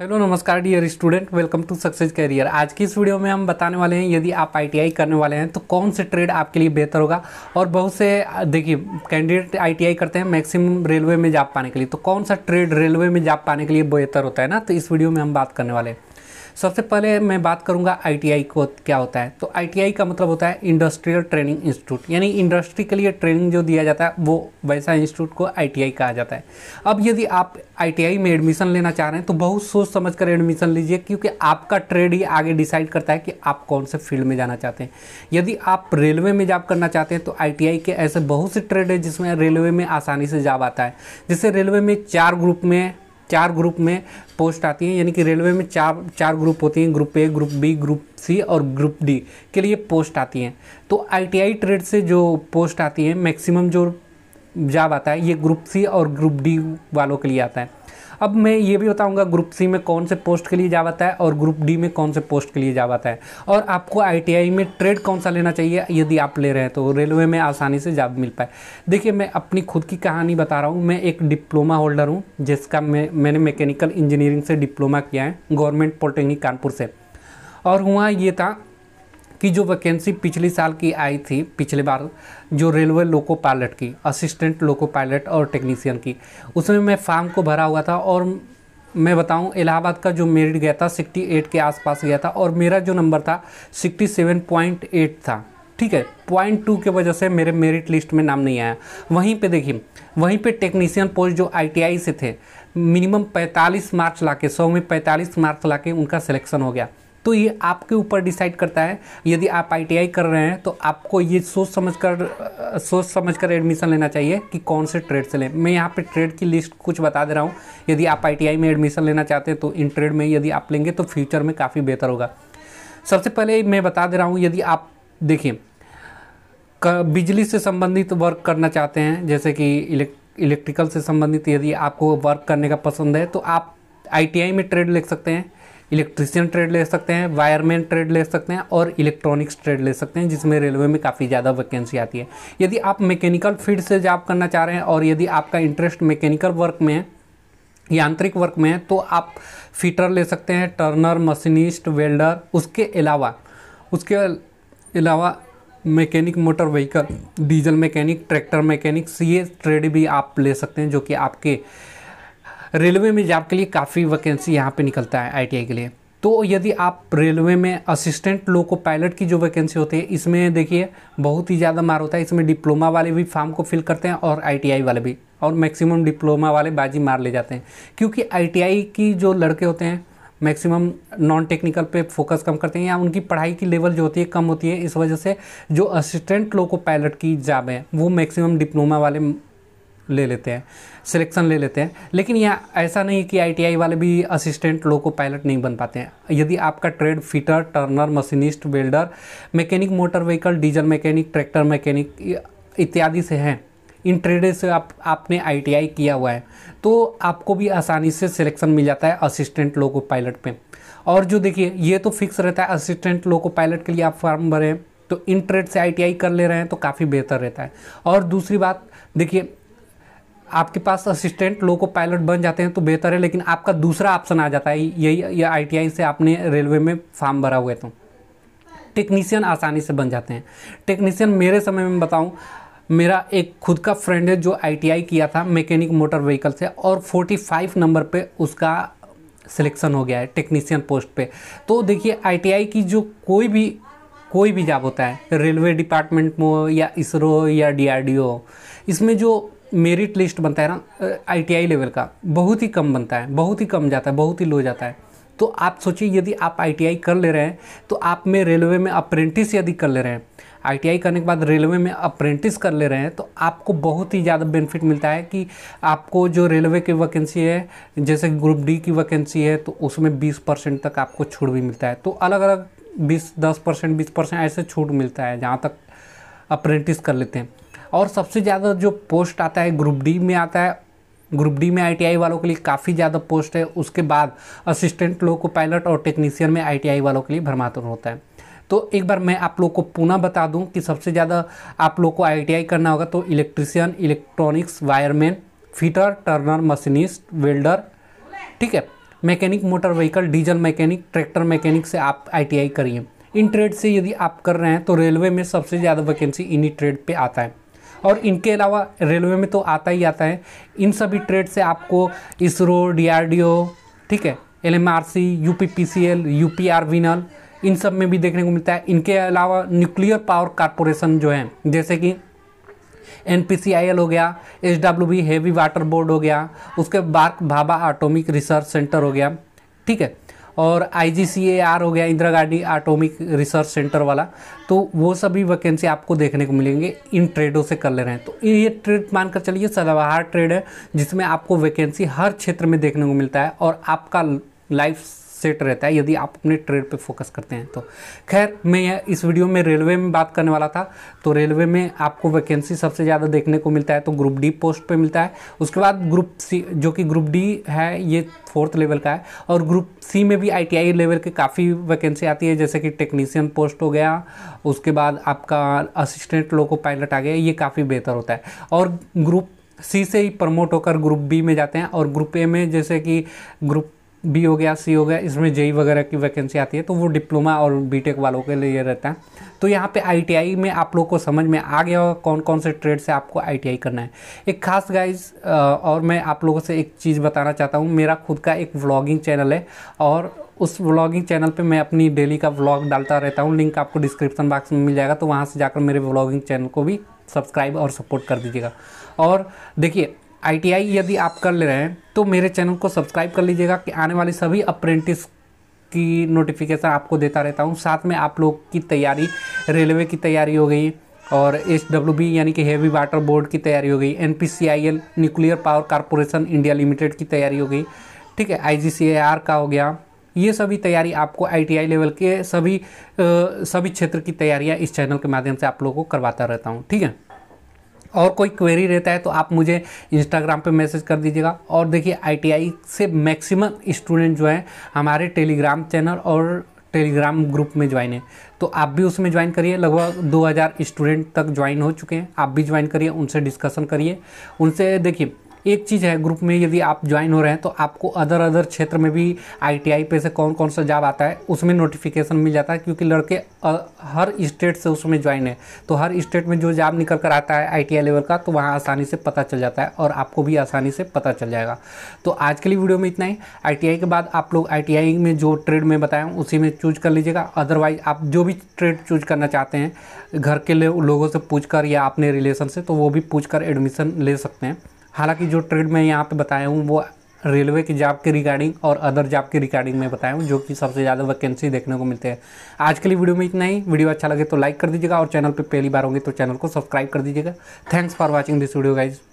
hello नमस्कार dear student welcome to success career आज की इस वीडियो में हम बताने वाले हैं यदि आप आईटीआई करने वाले हैं तो कौन से ट्रेड आपके लिए बेहतर होगा और बहुत से देखिए कैंडिडेट आईटीआई करते हैं मैक्सिमम रेलवे में जा पाने के लिए तो कौन सा ट्रेड रेलवे में जा पाने के लिए बेहतर होता है ना तो इस वीडियो में हम बात करने वाले हैं सबसे पहले मैं बात करूँगा आई को क्या होता है तो आई का मतलब होता है इंडस्ट्रियल ट्रेनिंग इंस्टीट्यूट यानी इंडस्ट्री के लिए ट्रेनिंग जो दिया जाता है वो वैसा इंस्टीट्यूट को आई कहा जाता है अब यदि आप आई में एडमिशन लेना चाह रहे हैं तो बहुत सोच समझ कर एडमिशन लीजिए क्योंकि आपका ट्रेड ही आगे डिसाइड करता है कि आप कौन से फील्ड में जाना चाहते हैं यदि आप रेलवे में जॉब करना चाहते हैं तो आई के ऐसे बहुत से ट्रेड है जिसमें रेलवे में आसानी से जॉब आता है जैसे रेलवे में चार ग्रुप में चार ग्रुप में पोस्ट आती हैं यानी कि रेलवे में चार चार ग्रुप होती हैं group A group B group C और ग्रुप डी के लिए पोस्ट आती हैं तो आईटीआई ट्रेड से जो पोस्ट आती हैं मैक्सिमम जो जॉब आता है ये ग्रुप सी और ग्रुप डी वालों के लिए आता है अब मैं ये भी बताऊँगा ग्रुप सी में कौन से पोस्ट के लिए जावाता है और ग्रुप डी में कौन से पोस्ट के लिए जावाता है और आपको आई में ट्रेड कौन सा लेना चाहिए यदि आप ले रहे हैं तो रेलवे में आसानी से जॉब मिल पाए देखिए मैं अपनी खुद की कहानी बता रहा हूँ मैं एक डिप्लोमा होल्डर हूँ जिसका मैं मैंने मैकेनिकल इंजीनियरिंग से डिप्लोमा किया है गवर्नमेंट पॉलिटेक्निक कानपुर से और हुआ ये था कि जो वैकेंसी पिछले साल की आई थी पिछले बार जो रेलवे लोको पायलट की असिस्टेंट लोको पायलट और टेक्नीशियन की उसमें मैं फार्म को भरा हुआ था और मैं बताऊं इलाहाबाद का जो मेरिट गया था 68 के आसपास गया था और मेरा जो नंबर था 67.8 था ठीक है पॉइंट टू के वजह से मेरे मेरिट लिस्ट में नाम नहीं आया वहीं पे देखिए वहीं पे टेक्नीशियन पोस्ट जो आईटीआई से थे मिनिमम 45 मार्च लाके सौ में 45 मार्क्स लाके उनका सिलेक्शन हो गया तो ये आपके ऊपर डिसाइड करता है यदि आप आई कर रहे हैं तो आपको ये सोच समझ कर सोच समझ कर एडमिशन लेना चाहिए कि कौन से ट्रेड से लें मैं यहाँ पर ट्रेड की लिस्ट कुछ बता दे रहा हूँ यदि आप आई में एडमिशन लेना चाहते हैं तो इन ट्रेड में यदि आप लेंगे तो फ्यूचर में काफ़ी बेहतर होगा सबसे पहले मैं बता दे रहा हूँ यदि आप देखिए बिजली से संबंधित वर्क करना चाहते हैं जैसे कि इलेक्ट्रिकल से संबंधित यदि आपको वर्क करने का पसंद है तो आप आईटीआई में ट्रेड ले सकते हैं इलेक्ट्रिशियन ट्रेड ले सकते हैं वायरमैन ट्रेड ले सकते हैं और इलेक्ट्रॉनिक्स ट्रेड ले सकते हैं जिसमें रेलवे में काफ़ी ज़्यादा वैकेंसी आती है यदि आप मैकेनिकल फील्ड से जॉब करना चाह रहे हैं और यदि आपका इंटरेस्ट मैकेनिकल वर्क में है यांत्रिक वर्क में है तो आप फिटर ले सकते हैं टर्नर मशीनिस्ट वेल्डर उसके अलावा उसके अलावा mechanic motor vehicle diesel mechanic tractor mechanics ये ट्रेड भी आप ले सकते हैं जो कि आपके रेलवे में जॉब के लिए काफ़ी वैकेंसी यहाँ पे निकलता है आईटीआई के लिए तो यदि आप रेलवे में असिस्टेंट लोको पायलट की जो वैकेंसी होती है इसमें देखिए बहुत ही ज़्यादा मार होता है इसमें डिप्लोमा वाले भी फॉर्म को फिल करते हैं और आईटीआई वाले भी और मैक्सिमम डिप्लोमा वाले बाजी मार ले जाते हैं क्योंकि आईटीआई की जो लड़के होते हैं मैक्सिमम नॉन टेक्निकल पे फोकस कम करते हैं या उनकी पढ़ाई की लेवल जो होती है कम होती है इस वजह से जो असिस्टेंट लोको पायलट की जॉब है वो मैक्सिमम डिप्लोमा वाले ले लेते हैं सिलेक्शन ले लेते हैं लेकिन यहाँ ऐसा नहीं कि आईटीआई वाले भी असिस्टेंट लोको पायलट नहीं बन पाते हैं यदि आपका trade fitter turner machinist welder mechanic motor vehicle diesel mechanic tractor mechanic इत्यादि से हैं इन ट्रेड से आप आपने आईटीआई किया हुआ है तो आपको भी आसानी से सिलेक्शन मिल जाता है असिस्टेंट लोको पायलट पर और जो देखिए ये तो फिक्स रहता है असिस्टेंट लोको पायलट के लिए आप फॉर्म भरें तो इन ट्रेड से आईटीआई कर ले रहे हैं तो काफ़ी बेहतर रहता है और दूसरी बात देखिए आपके पास असिस्टेंट लोको पायलट बन जाते हैं तो बेहतर है लेकिन आपका दूसरा ऑप्शन आ जाता है यही या आई से आपने रेलवे में फार्म भरा है तो टेक्नीशियन आसानी से बन जाते हैं टेक्नीशियन मेरे समय में बताऊँ मेरा एक खुद का फ्रेंड है जो आईटीआई किया था मैकेनिक मोटर व्हीकल से और 45 नंबर पे उसका सिलेक्शन हो गया है टेक्नीशियन पोस्ट पे तो देखिए आईटीआई की जो कोई भी कोई भी जॉब होता है रेलवे डिपार्टमेंट में हो या इसरो या डीआरडीओ इसमें जो मेरिट लिस्ट बनता है ना आईटीआई लेवल का बहुत ही कम बनता है बहुत ही कम जाता है बहुत ही लो जाता है तो आप सोचिए यदि आप आईटीआई कर ले रहे हैं तो आप में रेलवे में अप्रेंटिस यदि कर ले रहे हैं आईटीआई करने के बाद रेलवे में अप्रेंटिस कर ले रहे हैं तो आपको बहुत ही ज़्यादा बेनिफिट मिलता है कि आपको जो रेलवे की वैकेंसी है जैसे ग्रुप डी की वैकेंसी है तो उसमें बीस परसेंट तक आपको छूट भी मिलता है तो अलग अलग बीस दस परसेंट बीस परसेंट ऐसे छूट मिलता है जहाँ तक अप्रेंटिस कर लेते हैं और सबसे ज़्यादा जो पोस्ट आता है ग्रुप डी में आता है ग्रुप डी में आईटीआई वालों के लिए काफ़ी ज़्यादा पोस्ट है उसके बाद असिस्टेंट लोगों को पायलट और टेक्नीशियन में आईटीआई वालों के लिए भरमातुर होता है तो एक बार मैं आप लोग को पुनः बता दूं कि सबसे ज़्यादा आप लोग को आईटीआई करना होगा तो electrician electronics wireman fitter turner machinist welder ठीक है mechanic motor vehicle diesel mechanic tractor mechanic से आप आई करिए इन ट्रेड से यदि आप कर रहे हैं तो रेलवे में सबसे ज़्यादा वैकेंसी इन्हीं ट्रेड पर आता है और इनके अलावा रेलवे में तो आता ही आता है इन सभी ट्रेड से आपको इसरो डीआरडीओ ठीक है L M R C U P P C L U P R विनल इन सब में भी देखने को मिलता है इनके अलावा न्यूक्लियर पावर कॉरपोरेशन जो है जैसे कि एन हो गया H W B heavy water board हो गया उसके बाद भाभा ऑटोमिक रिसर्च सेंटर हो गया ठीक है और आई हो गया Indira Gandhi atomic research centre वाला तो वो सभी वैकेंसी आपको देखने को मिलेंगे इन ट्रेडों से कर ले रहे हैं तो ये ट्रेड मानकर चलिए सदाबहार ट्रेड है जिसमें आपको वैकेंसी हर क्षेत्र में देखने को मिलता है और आपका लाइफ सेट रहता है यदि आप अपने ट्रेड पे फोकस करते हैं तो खैर मैं इस वीडियो में रेलवे में बात करने वाला था तो रेलवे में आपको वैकेंसी सबसे ज़्यादा देखने को मिलता है तो ग्रुप डी पोस्ट पर मिलता है उसके बाद ग्रुप सी जो कि ग्रुप डी है ये फोर्थ लेवल का है और ग्रुप सी में भी आई लेवल के काफ़ी वैकेंसी आती है जैसे कि टेक्नीसियन पोस्ट हो गया उसके बाद आपका असिस्टेंट लोको पायलट आ गया ये काफ़ी बेहतर होता है और ग्रुप सी से ही प्रमोट होकर ग्रुप बी में जाते हैं और ग्रुप ए में जैसे कि ग्रुप बी हो गया सी हो गया इसमें जेई e वगैरह की वैकेंसी आती है तो वो डिप्लोमा और बीटेक वालों के लिए रहता है तो यहाँ पे आईटीआई में आप लोग को समझ में आ गया होगा कौन कौन से ट्रेड से आपको आईटीआई करना है एक खास गाइज और मैं आप लोगों से एक चीज़ बताना चाहता हूँ मेरा खुद का एक व्लॉगिंग चैनल है और उस व्लॉगिंग चैनल पे मैं अपनी डेली का व्लॉग डालता रहता हूँ लिंक आपको डिस्क्रिप्शन बॉक्स में मिल जाएगा तो वहाँ से जाकर मेरे व्लॉगिंग चैनल को भी सब्सक्राइब और सपोर्ट कर दीजिएगा और देखिए आईटीआई यदि आप कर ले रहे हैं तो मेरे चैनल को सब्सक्राइब कर लीजिएगा कि आने वाली सभी अप्रेंटिस की नोटिफिकेशन आपको देता रहता हूँ साथ में आप लोग की तैयारी रेलवे की तैयारी हो गई और एच डब्ल्यू बी यानी कि हेवी वाटर बोर्ड की तैयारी हो गई N P C I L nuclear power corporation India limited की तैयारी हो गई ठीक है आई जी सी आर का हो गया ये सभी तैयारी आपको आईटीआई लेवल के सभी आ, सभी क्षेत्र की तैयारियाँ इस चैनल के माध्यम से आप लोगों को करवाता रहता हूँ ठीक है और कोई क्वेरी रहता है तो आप मुझे इंस्टाग्राम पे मैसेज कर दीजिएगा और देखिए आईटीआई से मैक्सिमम स्टूडेंट जो हैं हमारे टेलीग्राम चैनल और टेलीग्राम ग्रुप में ज्वाइन है तो आप भी उसमें ज्वाइन करिए लगभग 2000 स्टूडेंट तक ज्वाइन हो चुके हैं आप भी ज्वाइन करिए उनसे डिस्कशन करिए उनसे देखिए एक चीज़ है ग्रुप में यदि आप ज्वाइन हो रहे हैं तो आपको अदर अदर क्षेत्र में भी आई पे से कौन कौन सा जॉब आता है उसमें नोटिफिकेशन मिल जाता है क्योंकि लड़के हर स्टेट से उसमें ज्वाइन है तो हर स्टेट में जो जॉब निकल कर आता है आई लेवल का तो वहाँ आसानी से पता चल जाता है और आपको भी आसानी से पता चल जाएगा तो आज के लिए वीडियो में इतना ही आई के बाद आप लोग आई में जो ट्रेड में बताया उसी में चूज कर लीजिएगा अदरवाइज आप जो भी ट्रेड चूज करना चाहते हैं घर के लोगों से पूछ कर या अपने रिलेशन से तो वो भी पूछ कर एडमिशन ले सकते हैं हालांकि जो ट्रेड मैं यहाँ पे बताया हूँ वो रेलवे की जॉब के रिगार्डिंग और अदर जॉब के रिगार्डिंग में बताया हूँ जो कि सबसे ज़्यादा वैकेंसी देखने को मिलते हैं आज के लिए वीडियो में इतना ही वीडियो अच्छा लगे तो लाइक कर दीजिएगा और चैनल पर पहली बार होंगे तो चैनल को सब्सक्राइब कर दीजिएगा thanks for watching this video guys